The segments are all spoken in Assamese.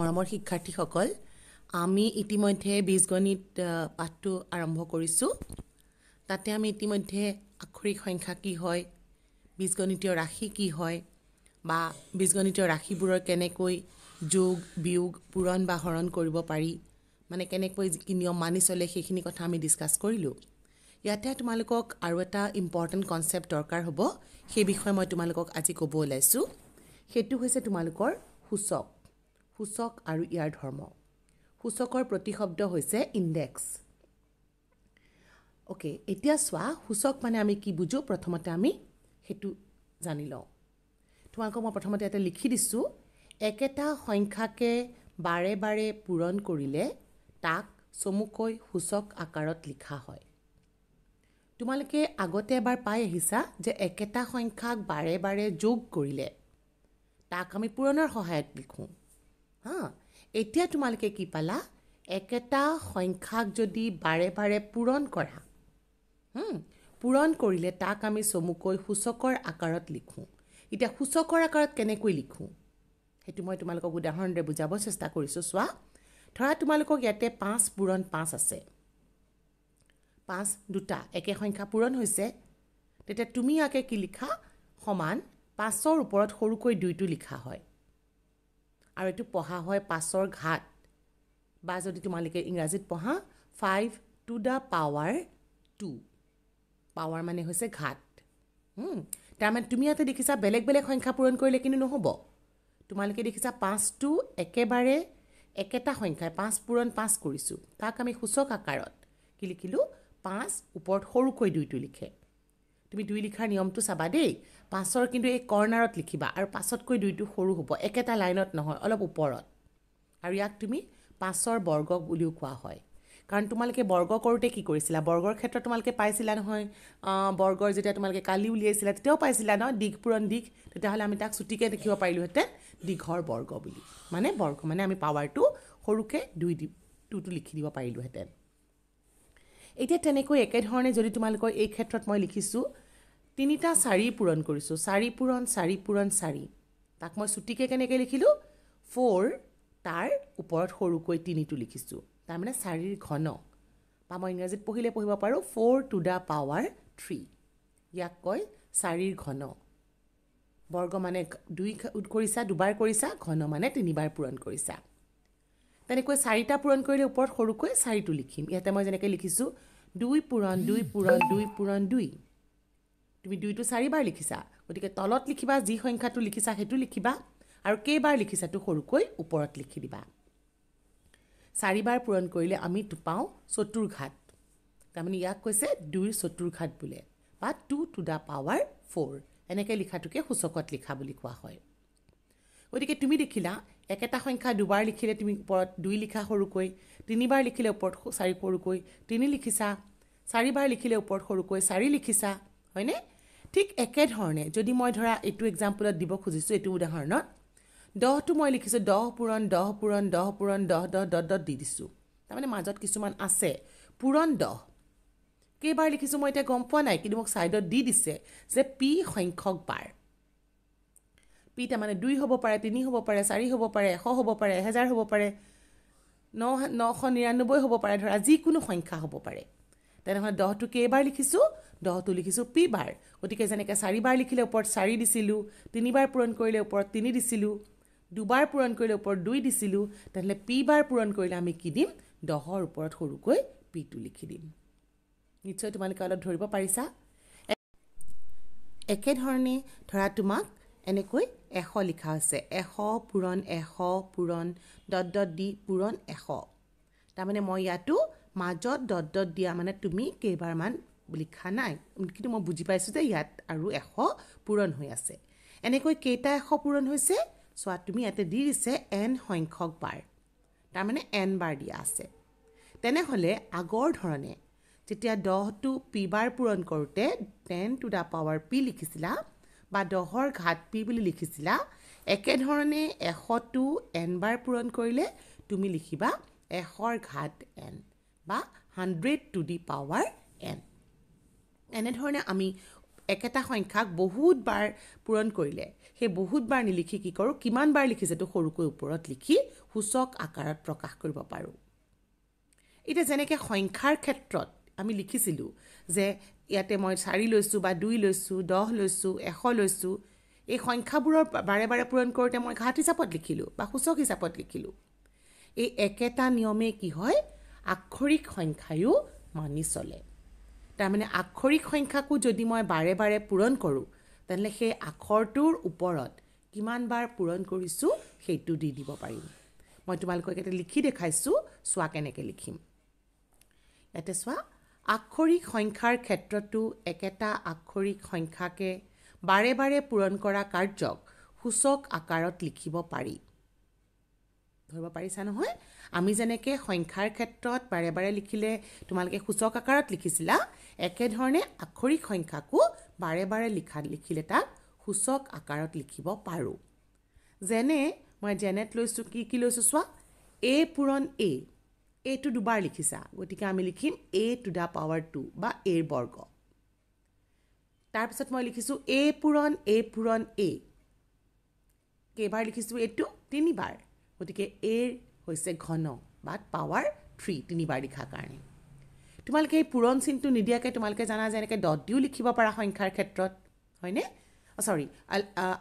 মৰমৰ শিক্ষাৰ্থীসকল আমি ইতিমধ্যে বীজগণিত পাঠটো আৰম্ভ কৰিছোঁ তাতে আমি ইতিমধ্যে আক্ষৰিক সংখ্যা কি হয় বীজগণিতীয় ৰাশি কি হয় বা বীজগণিতীয় ৰাশিবোৰৰ কেনেকৈ যোগ বিয়োগ পূৰণ বা হৰণ কৰিব পাৰি মানে কেনেকৈ কি নিয়ম মানি চলে সেইখিনি কথা আমি ডিছকাছ কৰিলোঁ ইয়াতে তোমালোকক আৰু এটা ইম্পৰ্টেণ্ট কনচেপ্ট দৰকাৰ হ'ব সেই বিষয়ে মই তোমালোকক আজি ক'ব ওলাইছোঁ সেইটো হৈছে তোমালোকৰ সূচক সূচক আৰু ইয়াৰ ধৰ্ম সূচকৰ প্ৰতি শব্দ হৈছে ইণ্ডেক্স অ'কে এতিয়া চোৱা সূচক মানে আমি কি বুজোঁ প্ৰথমতে আমি সেইটো জানি লওঁ তোমালোকক মই প্ৰথমতে ইয়াতে লিখি দিছোঁ একেটা সংখ্যাকে বাৰে বাৰে পূৰণ কৰিলে তাক চমুকৈ সূচক আকাৰত লিখা হয় তোমালোকে আগতে এবাৰ পাই আহিছা যে একেটা সংখ্যাক বাৰে বাৰে যোগ কৰিলে তাক আমি পূৰণৰ সহায়ত লিখোঁ হা এতিয়া তোমালোকে কি পালা একেটা সংখ্যাক যদি বাৰে বাৰে পূৰণ কৰা পূৰণ কৰিলে তাক আমি চমুকৈ সূচকৰ আকাৰত লিখোঁ এতিয়া সূচকৰ আকাৰত কেনেকৈ লিখোঁ সেইটো মই তোমালোকক উদাহৰণৰে বুজাব চেষ্টা কৰিছোঁ চোৱা ধৰা তোমালোকক ইয়াতে পাঁচ পূৰণ পাঁচ আছে পাঁচ দুটা একে সংখ্যা পূৰণ হৈছে তেতিয়া তুমি ইয়াকে কি লিখা সমান পাঁচৰ ওপৰত সৰুকৈ দুইটো লিখা হয় আৰু এইটো পঢ়া হয় পাছৰ ঘাট বা যদি তোমালোকে ইংৰাজীত পঢ়া five to the power two power মানে হৈছে ঘাট তাৰমানে তুমি ইয়াতে দেখিছা বেলেগ বেলেগ সংখ্যা পূৰণ কৰিলে কিন্তু নহ'ব তোমালোকে দেখিছা পাঁচটো একেবাৰে একেটা সংখ্যাই পাঁচ পূৰণ পাঁচ কৰিছোঁ তাক আমি সূচক আকাৰত কি লিখিলোঁ পাঁচ ওপৰত সৰুকৈ দুইটো লিখে তুমি দুই লিখাৰ নিয়মটো চাবা দেই পাঁচৰ কিন্তু এই কৰ্ণাৰত লিখিবা আৰু পাঁচতকৈ দুইটো সৰু হ'ব একেটা লাইনত নহয় অলপ ওপৰত আৰু ইয়াক তুমি পাঁচৰ বৰ্গ বুলিও কোৱা হয় কাৰণ তোমালোকে বৰ্গ কৰোঁতে কি কৰিছিলা বৰ্গৰ ক্ষেত্ৰত তোমালোকে পাইছিলা নহয় বৰ্গৰ যেতিয়া তোমালোকে কালি উলিয়াইছিলা তেতিয়াও পাইছিলা ন দিঘ পূৰণ দিঘ তেতিয়াহ'লে আমি তাক চুটিকৈ দেখিব পাৰিলোহেঁতেন দীঘৰ বৰ্গ বুলি মানে বৰ্গ মানে আমি পাৱাৰটো সৰুকৈ দুই দি টুটো লিখি দিব পাৰিলোহেঁতেন এতিয়া তেনেকৈ একেধৰণে যদি তোমালোকৰ এই ক্ষেত্ৰত মই লিখিছোঁ তিনিটা চাৰি পূৰণ কৰিছোঁ চাৰি পূৰণ চাৰি পূৰণ চাৰি তাক মই চুটিকৈ কেনেকৈ লিখিলোঁ ফ'ৰ তাৰ ওপৰত সৰুকৈ তিনিটো লিখিছোঁ তাৰমানে চাৰিৰ ঘন বা মই ইংৰাজীত পঢ়িলে পঢ়িব পাৰোঁ four to the power three ইয়াক কয় চাৰিৰ ঘন বৰ্গ মানে দুই কৰিছা দুবাৰ কৰিছা ঘন মানে তিনিবাৰ পূৰণ কৰিছা তেনেকৈ চাৰিটা পূৰণ কৰিলে ওপৰত সৰুকৈ চাৰিটো লিখিম ইয়াতে মই যেনেকৈ লিখিছোঁ দুই পূৰণ দুই পূৰণ দুই পূৰণ দুই তুমি দুইটো চাৰিবাৰ লিখিছা গতিকে তলত লিখিবা যি সংখ্যাটো লিখিছা সেইটো লিখিবা আৰু কেইবাৰ লিখিছাটো সৰুকৈ ওপৰত লিখি দিবা চাৰিবাৰ পূৰণ কৰিলে আমি পাওঁ চতুৰ্ঘাত তাৰমানে ইয়াক কৈছে দুইৰ চতুৰ্ঘাত বোলে বা two to the power four এনেকৈ লিখাটোকে সূচকত লিখা বুলি কোৱা হয় গতিকে তুমি দেখিলা একেটা সংখ্যা দুবাৰ লিখিলে তুমি ওপৰত দুই লিখা সৰুকৈ তিনিবাৰ লিখিলে ওপৰত চাৰি সৰুকৈ তিনি লিখিছা চাৰিবাৰ লিখিলে ওপৰত সৰুকৈ চাৰি লিখিছা হয়নে ঠিক একেধৰণে যদি মই ধৰা এইটো এক্সাম্পলত দিব খুজিছোঁ এইটো উদাহৰণত দহটো মই লিখিছোঁ দহ পূৰণ দহ পূৰণ দহ পূৰণ দহ দহ দহ দহ দি দিছোঁ তাৰমানে মাজত কিছুমান আছে পূৰণ দহ কেইবাৰ লিখিছোঁ মই এতিয়া গম পোৱা নাই কিন্তু মোক ছাইডত দি দিছে যে পি সংখ্যক বাৰ পি তাৰমানে দুই হ'ব পাৰে তিনি হ'ব পাৰে চাৰি হ'ব পাৰে এশ হ'ব পাৰে এহেজাৰ হ'ব পাৰে ন নশ নিৰান্নব্বৈ হ'ব পাৰে ধৰা যিকোনো সংখ্যা হ'ব পাৰে তেনেহ'লে দহটো কেইবাৰ লিখিছোঁ দহটো লিখিছোঁ পি বাৰ গতিকে যেনেকৈ চাৰিবাৰ লিখিলে ওপৰত চাৰি দিছিলোঁ তিনিবাৰ পূৰণ কৰিলে ওপৰত তিনি দিছিলোঁ দুবাৰ পূৰণ কৰিলে ওপৰত দুই দিছিলোঁ তেনেহ'লে পি বাৰ পূৰণ কৰিলে আমি কি দিম দহৰ ওপৰত সৰুকৈ পিটো লিখি দিম নিশ্চয় তোমালোকে অলপ ধৰিব পাৰিছা একেধৰণে ধৰা তোমাক এনেকৈ এশ লিখা হৈছে এশ পূৰণ এশ পূৰণ দত দত দি পূৰণ এশ তাৰমানে মই ইয়াতো মাজত দত দত দিয়া মানে তুমি কেইবাৰমান লিখা নাই কিন্তু মই বুজি পাইছোঁ যে ইয়াত আৰু এশ পূৰণ হৈ আছে এনেকৈ কেইটা এশ পূৰণ হৈছে চোৱা তুমি ইয়াতে দি দিছে এন সংখ্যক বাৰ তাৰমানে এন বাৰ দিয়া আছে তেনেহ'লে আগৰ ধৰণে যেতিয়া দহটো পি বাৰ পূৰণ কৰোঁতে ten to the power P লিখিছিলা বা দহৰ ঘাট পি বুলি লিখিছিলা একেধৰণে এশটো বাৰ পূৰণ কৰিলে তুমি লিখিবা এশৰ ঘাট এন বা hundred to the power N এনেধৰণে আমি একেটা সংখ্যাক বহুতবাৰ পূৰণ কৰিলে সেই বহুতবাৰ নিলিখি কি কৰোঁ কিমানবাৰ লিখিছে তো সৰুকৈ ওপৰত লিখি সূচক আকাৰত প্ৰকাশ কৰিব পাৰোঁ এতিয়া যেনেকৈ সংখ্যাৰ ক্ষেত্ৰত আমি লিখিছিলোঁ যে ইয়াতে মই চাৰি লৈছোঁ বা দুই লৈছোঁ দহ লৈছোঁ এশ লৈছোঁ এই সংখ্যাবোৰৰ বাৰে বাৰে পূৰণ কৰোঁতে মই ঘাট হিচাপত লিখিলোঁ বা সূচক হিচাপত লিখিলোঁ এই একেটা নিয়মেই কি হয় আক্ষৰিক সংখ্যায়ো মানি চলে তাৰমানে আক্ষৰিক সংখ্যাকো যদি মই বাৰে বাৰে পূৰণ কৰোঁ তেনেহ'লে সেই আখৰটোৰ ওপৰত কিমানবাৰ পূৰণ কৰিছোঁ সেইটো দি দিব পাৰিম মই তোমালোকক ইয়াতে লিখি দেখাইছোঁ চোৱা কেনেকৈ লিখিম ইয়াতে চোৱা আক্ষৰিক সংখ্যাৰ ক্ষেত্ৰতো একেটা আক্ষৰিক সংখ্যাকে বাৰে বাৰে পূৰণ কৰা কাৰ্যক সূচক আকাৰত লিখিব পাৰি ধৰিব পাৰিছা নহয় আমি যেনেকৈ সংখ্যাৰ ক্ষেত্ৰত বাৰে বাৰে লিখিলে তোমালোকে সূচক আকাৰত লিখিছিলা একেধৰণে আক্ষৰিক সংখ্যাকো বাৰে বাৰে লিখা লিখিলে তাক সূচক আকাৰত লিখিব পাৰোঁ যেনে মই জেনেট লৈছোঁ কি কি লৈছোঁ চোৱা এ পূৰণ এ এ টু দুবাৰ লিখিছা গতিকে আমি লিখিম A to the power two বা এৰ বৰ্গ তাৰপিছত মই লিখিছোঁ এ পূৰণ এ পূৰণ এ কেইবাৰ লিখিছোঁ এইটো তিনিবাৰ গতিকে এৰ হৈছে ঘন বা পাৱাৰ থ্ৰী তিনিবাৰ লিখাৰ কাৰণে তোমালোকে এই পূৰণ চিনটো নিদিয়াকৈ তোমালোকে জানা যে এনেকৈ দত দিও লিখিব পৰা সংখ্যাৰ ক্ষেত্ৰত হয়নে চৰি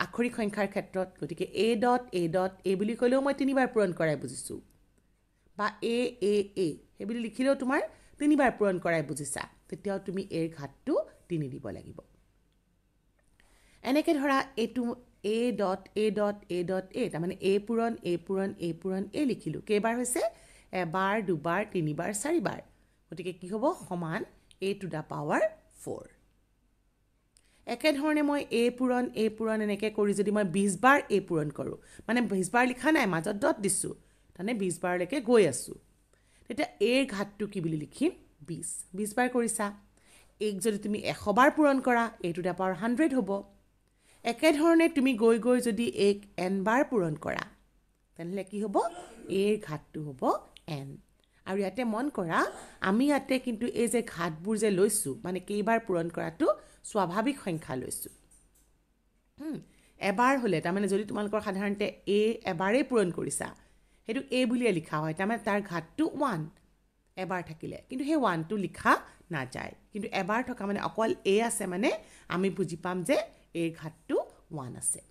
আক্ষৰিক সংখ্যাৰ ক্ষেত্ৰত গতিকে এ ডট এ ডট এ বুলি ক'লেও মই তিনিবাৰ পূৰণ কৰাই বুজিছোঁ বা এ এ এ সেইবুলি লিখিলেও তোমাৰ তিনিবাৰ পূৰণ কৰাই বুজিছা তেতিয়াও তুমি এৰ ঘাটটো তিনি দিব লাগিব এনেকৈ ধৰা এইটো a dot a dot a dot a তাৰমানে এ পূৰণ এ পূৰণ এ পূৰণ এ লিখিলোঁ কেইবাৰ হৈছে এবাৰ দুবাৰ তিনিবাৰ চাৰিবাৰ গতিকে কি হ'ব সমান a to the power four একেধৰণে মই এ পূৰণ এ পূৰণ এনেকৈ কৰি যদি মই বিছবাৰ এ পূৰণ কৰোঁ মানে বিছবাৰ লিখা নাই মাজত ডট দিছোঁ তাৰমানে বিছ বাৰলৈকে গৈ আছোঁ তেতিয়া এৰ ঘাটটো কি বুলি লিখিম বিছ বিছ বাৰ কৰিছা এক যদি তুমি এশবাৰ পূৰণ কৰা এইটো এটা পাৱাৰ হাণ্ড্ৰেড হ'ব একেধৰণে তুমি গৈ গৈ যদি এক এনবাৰ পূৰণ কৰা তেনেহ'লে কি হ'ব এৰ ঘাটটো হ'ব এন আৰু ইয়াতে মন কৰা আমি ইয়াতে কিন্তু এই যে ঘাটবোৰ যে লৈছোঁ মানে কেইবাৰ পূৰণ কৰাটো স্বাভাৱিক সংখ্যা লৈছোঁ এবাৰ হ'লে তাৰমানে যদি তোমালোকৰ সাধাৰণতে এ এবাৰেই পূৰণ কৰিছা সেইটো এ বুলিয়ে লিখা হয় তাৰমানে তাৰ ঘাটটো ওৱান এবাৰ থাকিলে কিন্তু সেই ওৱানটো লিখা নাযায় কিন্তু এবাৰ থকা মানে অকল এ আছে মানে আমি বুজি পাম যে এৰ ঘাটটো ওৱান আছে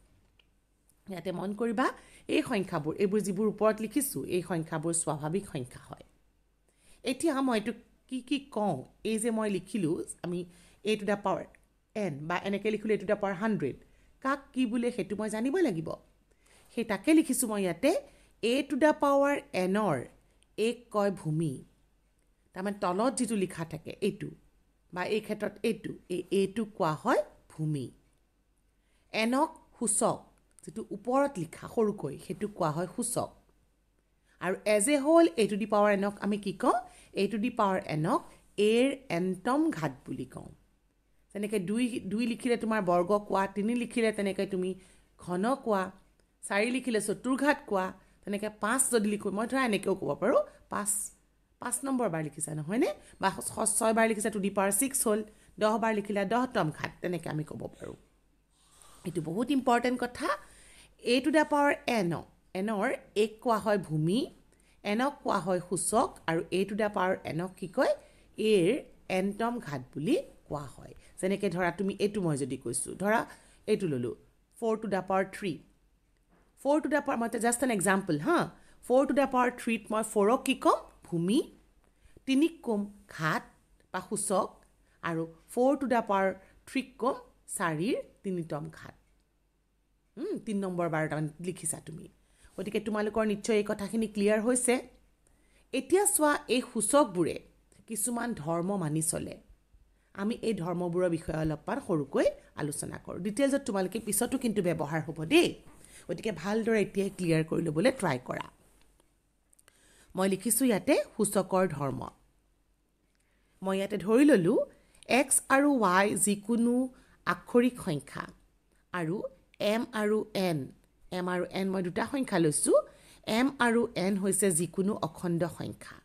ইয়াতে মন কৰিবা এই সংখ্যাবোৰ এইবোৰ যিবোৰ ওপৰত লিখিছোঁ এই সংখ্যাবোৰ স্বাভাৱিক সংখ্যা হয় এতিয়া মই এইটো কি কি কওঁ এই যে মই লিখিলোঁ আমি a to the power n বা এনেকৈ লিখিলোঁ a to the power hundred কাক কি বোলে সেইটো মই জানিব লাগিব সেই তাকে লিখিছোঁ মই ইয়াতে এ টু দ্য পাৱাৰ এনৰ এক কয় ভূমি তাৰমানে তলত যিটো লিখা থাকে এইটো বা এই ক্ষেত্ৰত এইটো এই এইটো কোৱা হয় ভূমি এনক সূচক যিটো ওপৰত লিখা সৰুকৈ সেইটো কোৱা হয় সূচক আৰু এজ এ হ'ল এ টু দি পাৱাৰ এনক আমি কি কওঁ এ টু দি পাৱাৰ এনক এৰ এণ্টম ঘাট বুলি কওঁ যেনেকৈ দুই দুই লিখিলে তোমাৰ বৰ্গ কোৱা তিনি লিখিলে তেনেকৈ তুমি ঘন কোৱা চাৰি লিখিলে চতুৰ্ঘাত কোৱা তেনেকৈ পাঁচ যদি লিখোঁ মই ধৰা এনেকৈও ক'ব পাৰোঁ পাঁচ পাঁচ নম্বৰ বাৰ লিখিছা নহয়নে বা ছয়বাৰ লিখিছা টু দি পাৱাৰ ছিক্স হ'ল দহ বাৰ লিখিলা দহতম ঘাট তেনেকৈ আমি ক'ব পাৰোঁ এইটো বহুত ইম্পৰ্টেণ্ট কথা a to the power n এনৰ এক কোৱা হয় ভূমি এনক কোৱা হয় সূচক আৰু এ টু দ্য পাৱাৰ এনক কি কয় এৰ এণ্টম ঘাট বুলি কোৱা হয় যেনেকৈ ধৰা তুমি এইটো মই যদি কৈছোঁ ধৰা এইটো ল'লোঁ four to the power three four to the power মই জাষ্ট এন এক্সাম্পল হা ফ'ৰ টু দ্য পাৱাৰ থ্ৰীত মই ফ'ৰক কি ক'ম ভূমি তিনিক ক'ম ঘাট বা সূচক আৰু ফ'ৰ টু দ্য পাৱাৰ থ্ৰীক ক'ম চাৰিৰ তিনিতম ঘাট তিনি নম্বৰ বাৰ তাৰমানে লিখিছা তুমি গতিকে তোমালোকৰ নিশ্চয় এই কথাখিনি ক্লিয়াৰ হৈছে এতিয়া চোৱা এই সূচকবোৰে কিছুমান ধৰ্ম মানি চলে আমি এই ধৰ্মবোৰৰ বিষয়ে অলপমান সৰুকৈ আলোচনা কৰোঁ ডিটেইলছত তোমালোকে পিছতো কিন্তু ব্যৱহাৰ হ'ব দেই গতিকে ভালদৰে এতিয়াই ক্লিয়াৰ কৰি ল'বলৈ ট্ৰাই কৰা মই লিখিছোঁ ইয়াতে সূচকৰ ধৰ্ম মই ইয়াতে ধৰি ল'লোঁ এক্স আৰু ৱাই যিকোনো আক্ষৰিক সংখ্যা আৰু এম আৰু এন এম আৰু এন মই দুটা সংখ্যা লৈছোঁ এম আৰু এন হৈছে যিকোনো অখণ্ড সংখ্যা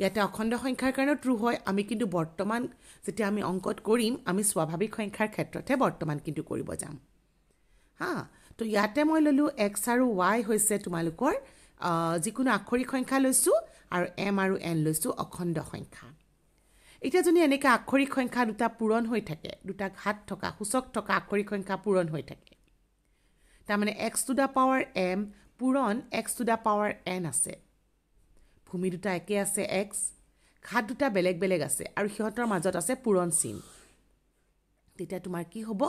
ইয়াতে অখণ্ড সংখ্যাৰ কাৰণেও ট্ৰু হয় আমি কিন্তু বৰ্তমান যেতিয়া আমি অংকত কৰিম আমি স্বাভাৱিক সংখ্যাৰ ক্ষেত্ৰতহে বৰ্তমান কিন্তু কৰিব যাম হা তো ইয়াতে মই ললোঁ এক্স আৰু ৱাই হৈছে তোমালোকৰ যিকোনো আখৰিক সংখ্যা লৈছোঁ আৰু এম আৰু এন লৈছোঁ অখণ্ড সংখ্যা এতিয়া যদি এনেকৈ আখৰিক সংখ্যা দুটা পূৰণ হৈ থাকে দুটা ঘাট থকা সূচক থকা আখৰিক সংখ্যা পূৰণ হৈ থাকে তাৰমানে x to the power m পূৰণ x to the power n আছে ভূমি দুটা একে আছে এক্স ঘাত দুটা বেলেগ বেলেগ আছে আৰু সিহঁতৰ মাজত আছে পূৰণ চিন তেতিয়া তোমাৰ কি হ'ব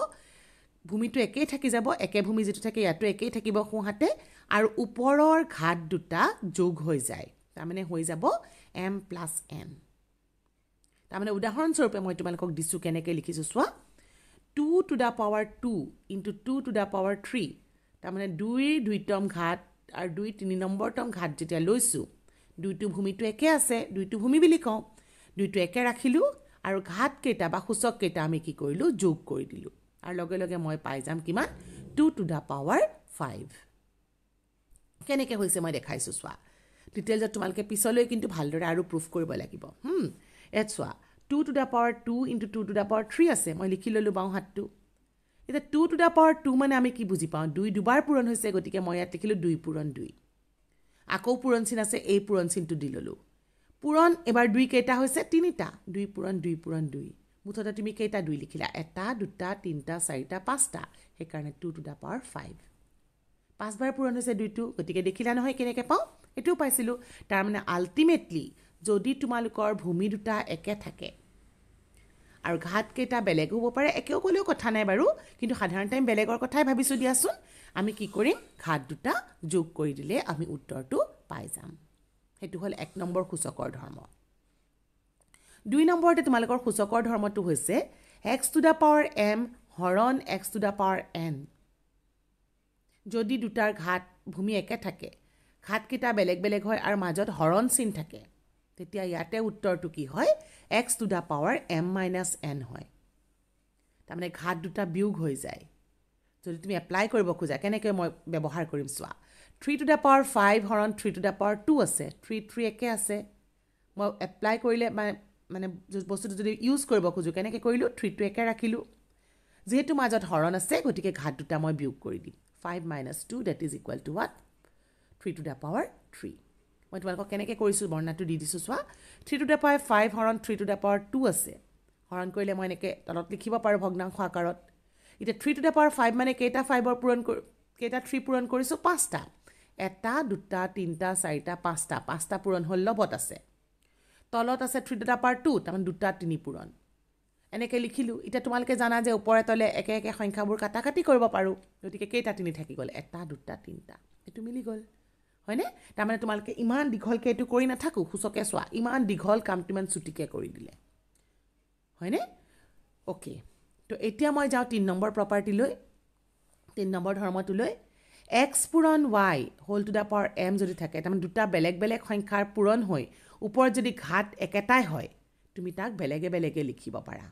ভূমিটো একেই থাকি যাব একে ভূমি যিটো থাকে ইয়াতো একেই থাকিব সোঁহাতে আৰু ওপৰৰ ঘাট দুটা যোগ হৈ যায় তাৰমানে হৈ যাব এম প্লাছ এন তাৰমানে উদাহৰণস্বৰূপে মই তোমালোকক দিছোঁ কেনেকৈ লিখিছোঁ চোৱা two to the power two into two to the power three তাৰমানে দুইৰ দুইতম ঘাট আৰু দুই তিনি নম্বৰতম ঘাট যেতিয়া লৈছোঁ দুইটো ভূমিটো একে আছে দুইটো ভূমি বুলি কওঁ দুইটো একে ৰাখিলোঁ আৰু ঘাটকেইটা বা সূচককেইটা আমি কি কৰিলোঁ যোগ কৰি দিলোঁ আৰু লগে লগে মই পাই যাম কিমান two to the power five কেনেকৈ হৈছে মই দেখাইছোঁ চোৱা ডিটেইলছত তোমালোকে পিছলৈ কিন্তু ভালদৰে আৰু প্ৰুফ কৰিব লাগিব এট চোৱা two to the power two into two to the power three আছে মই লিখি ল'লোঁ বাওঁ হাতটো এতিয়া two to the power two মানে আমি কি বুজি পাওঁ দুই দুবাৰ পূৰণ হৈছে গতিকে মই ইয়াত লিখিলোঁ দুই পূৰণ দুই আকৌ পূৰণ চিন আছে এই পূৰণ চিনটো দি ল'লোঁ পূৰণ এবাৰ দুই কেইটা হৈছে তিনিটা দুই পূৰণ দুই পূৰণ দুই মুঠতে তুমি কেইটা দুই লিখিলা এটা দুটা তিনিটা চাৰিটা পাঁচটা সেইকাৰণে two to the power five পাঁচবাৰ পূৰণ হৈছে দুইটো গতিকে দেখিলা নহয় কেনেকৈ পাওঁ এইটোও পাইছিলোঁ তাৰমানে আল্টিমেটলি যদি তোমালোকৰ ভূমি দুটা একে থাকে আৰু ঘাটকেইটা বেলেগো হ'ব পাৰে একে ক'লেও কথা নাই বাৰু কিন্তু সাধাৰণতে আমি বেলেগৰ কথাই ভাবিছোঁ দিয়াচোন আমি কি কৰিম ঘাট দুটা যোগ কৰি দিলে আমি উত্তৰটো পাই যাম সেইটো হ'ল এক নম্বৰ সূচকৰ ধৰ্ম দুই নম্বৰতে তোমালোকৰ সূচকৰ ধৰ্মটো হৈছে x to the power m হৰণ x to the power n যদি দুটাৰ ঘাট ভূমি একে থাকে ঘাটকেইটা বেলেগ বেলেগ হয় আৰু মাজত হৰণ চিন থাকে তেতিয়া ইয়াতে উত্তৰটো কি হয় x to the power m minus n হয় তাৰমানে ঘাট দুটা বিয়োগ হৈ যায় যদি তুমি এপ্লাই কৰিব খোজা কেনেকৈ মই ব্যৱহাৰ কৰিম চোৱা three to the power five হৰণ three to the power two আছে থ্ৰী থ্ৰী একে আছে মই এপ্লাই কৰিলে মানে মানে বস্তুটো যদি ইউজ কৰিব খোজোঁ কেনেকৈ কৰিলোঁ থ্ৰীটো একে ৰাখিলোঁ যিহেতু মাজত হৰণ আছে গতিকে ঘাট দুটা মই বিয়োগ কৰি দিম five minus two that is equal to what three to the power three মই তোমালোকক কেনেকৈ কৰিছোঁ বৰ্ণাটো দি দিছোঁ চোৱা three to the power five হৰণ three to the power two আছে হৰণ কৰিলে মই এনেকৈ তলত লিখিব পাৰোঁ ভগ্নাংশ আকাৰত এতিয়া three to the power five মানে কেইটা ফাইভৰ পূৰণ কৰি কেইটা থ্ৰী পূৰণ কৰিছোঁ পাঁচটা এটা দুটা তিনিটা চাৰিটা পাঁচটা পাঁচটা পূৰণ হ'ল লবত আছে তলত আছে থ্ৰী ডাটা পাৰ টু তাৰমানে দুটা তিনি পূৰণ এনেকৈ লিখিলোঁ এতিয়া তোমালোকে জানা যে ওপৰে তলে একে একে সংখ্যাবোৰ কাটা কাটি কৰিব পাৰোঁ গতিকে কেইটা তিনি থাকি গ'ল এটা দুটা তিনিটা এইটো মিলি গ'ল হয়নে তাৰমানে তোমালোকে ইমান দীঘলকৈ এইটো কৰি নাথাকোঁ সূচকে চোৱা ইমান দীঘল কামটো ইমান চুটিকৈ কৰি দিলে হয়নে অ'কে তো এতিয়া মই যাওঁ তিনি নম্বৰ প্ৰপাৰ্টিলৈ তিনি নম্বৰ ধৰ্মটোলৈ এক্স পূৰণ ৱাই হ'ল টু দ্য পাৱাৰ এম যদি থাকে তাৰমানে দুটা বেলেগ বেলেগ সংখ্যাৰ পূৰণ হৈ ওপৰত যদি ঘাট একেটাই হয় তুমি তাক বেলেগে বেলেগে লিখিব পাৰা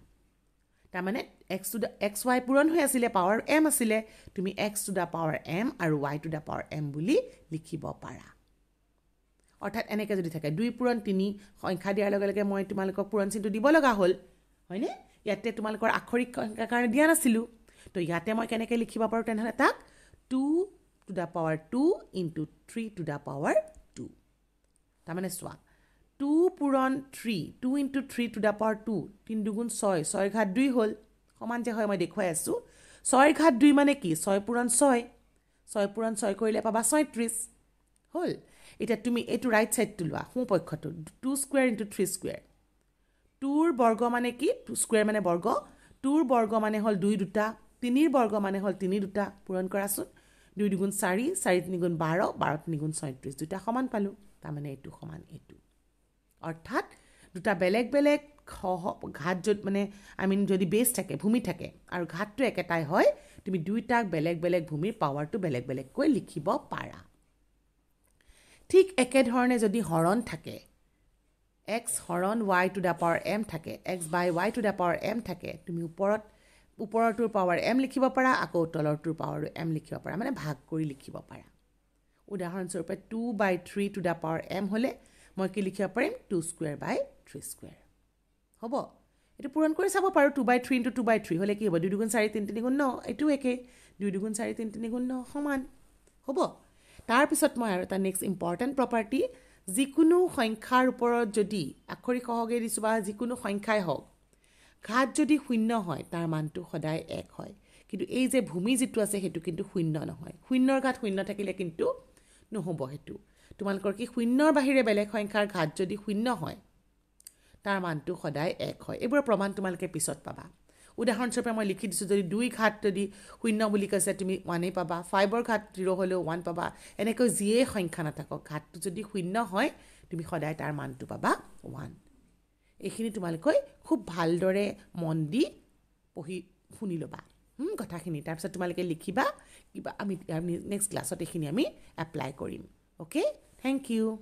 তাৰমানে x to the x y পূৰণ হৈ আছিলে পাৱাৰ এম আছিলে তুমি x to the power m আৰু y to the power m বুলি লিখিব পাৰা অৰ্থাৎ এনেকৈ যদি থাকে দুই পূৰণ তিনি সংখ্যা দিয়াৰ লগে লগে মই তোমালোকক পূৰণ চিনটো দিব লগা হ'ল হয়নে ইয়াতে তোমালোকৰ আখৰিক সংখ্যাৰ কাৰণে দিয়া নাছিলোঁ তো ইয়াতে মই কেনেকৈ লিখিব পাৰোঁ তেনেহ'লে তাক two to the power two into three to the power two তাৰমানে চোৱা টু পূৰণ three two into three to the power two তিনি দুগুণ ছয় ছয় ঘাট দুই হ'ল সমান যে হয় মই দেখুৱাই আছোঁ ছয় ঘাট দুই মানে কি ছয় পূৰণ ছয় ছয় পূৰণ ছয় কৰিলে পাবা ছয়ত্ৰিছ হ'ল এতিয়া তুমি এইটো ৰাইট ছাইডটো লোৱা সোঁপক্ষটো two square into three square টুৰ বৰ্গ মানে কি টু স্কুৱেৰ মানে বৰ্গ টুৰ বৰ্গ মানে হ'ল দুই দুটা তিনিৰ বৰ্গ মানে হ'ল তিনি দুটা পূৰণ কৰাচোন দুই দুগুণ চাৰি চাৰি তিনিগুণ বাৰ বাৰ তিনিগুণ ছয়ত্ৰিছ দুটা সমান পালোঁ তাৰমানে এইটো সমান এইটো অৰ্থাৎ দুটা বেলেগ বেলেগ সহ ঘাট য'ত মানে আই মিন যদি বেছ থাকে ভূমি থাকে আৰু ঘাটটো একেটাই হয় তুমি দুয়োটা বেলেগ বেলেগ ভূমিৰ পাৱাৰটো বেলেগ বেলেগকৈ লিখিব পাৰা ঠিক একেধৰণে যদি হৰণ থাকে এক্স হৰণ y to the power m থাকে x by y to the power m থাকে তুমি ওপৰত ওপৰৰটোৰ পাৱাৰ এম লিখিব পাৰা আকৌ তলৰটোৰ পাৱাৰ এম লিখিব পাৰা মানে ভাগ কৰি লিখিব পাৰা উদাহৰণস্বৰূপে two by three to the power m হ'লে মই কি লিখিব পাৰিম two square by three square হ'ব এইটো পূৰণ কৰি চাব পাৰোঁ two by three into two by three হ'লে কি হ'ব দুই দুগুণ চাৰি তিনি তিনিগুণ ন এইটো একেই দুই দুগুণ চাৰি তিনি তিনিগুণ ন সমান হ'ব তাৰপিছত মই আৰু এটা নেক্সট ইম্পৰ্টেণ্ট প্ৰপাৰ্টি যিকোনো সংখ্যাৰ ওপৰত যদি আখৰি সহগে দিছোঁ বা যিকোনো সংখ্যাই হওক ঘাট যদি শূন্য হয় তাৰ মানটো সদায় এক হয় কিন্তু এই যে ভূমি যিটো আছে সেইটো কিন্তু শূন্য নহয় শূন্যৰ ঘাট শূন্য থাকিলে কিন্তু নহ'ব সেইটো তোমালোকৰ কি শূন্যৰ বাহিৰে বেলেগ সংখ্যাৰ ঘাট যদি শূন্য হয় তাৰ মানটো সদায় এক হয় এইবোৰৰ প্ৰমাণ তোমালোকে পিছত পাবা উদাহৰণস্বৰূপে মই লিখি দিছোঁ যদি দুই ঘাট যদি শূন্য বুলি কৈছে তুমি ওৱানেই পাবা ফাইভৰ ঘাট জিৰ' হ'লেও ওৱান পাবা এনেকৈ যিয়ে সংখ্যা নাথাকক ঘাটটো যদি শূন্য হয় তুমি সদায় তাৰ মানটো পাবা ওৱান এইখিনি তোমালোকৈ খুব ভালদৰে মন দি পঢ়ি শুনি ল'বা কথাখিনি তাৰপিছত তোমালোকে লিখিবা কিবা আমি নেক্সট ক্লাছত এইখিনি আমি এপ্লাই কৰিম অ'কে Thank you.